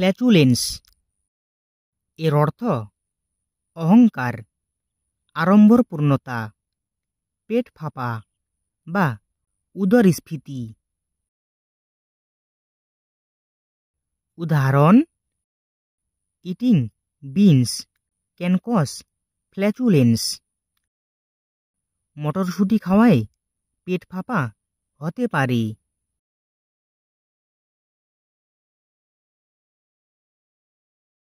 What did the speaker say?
ফ্ল্যাচুলেন্স এর অর্থ অহংকার আড়ম্বরপূর্ণতা পেট ফাঁপা বা উদরস্ফীতি উদাহরণ ইটিং বিনস ক্যানকস ফ্ল্যাটুলেন্স ফ্ল্যাচুলেন্স মটরশুঁটি খাওয়ায় পেট ফাঁপা হতে পারে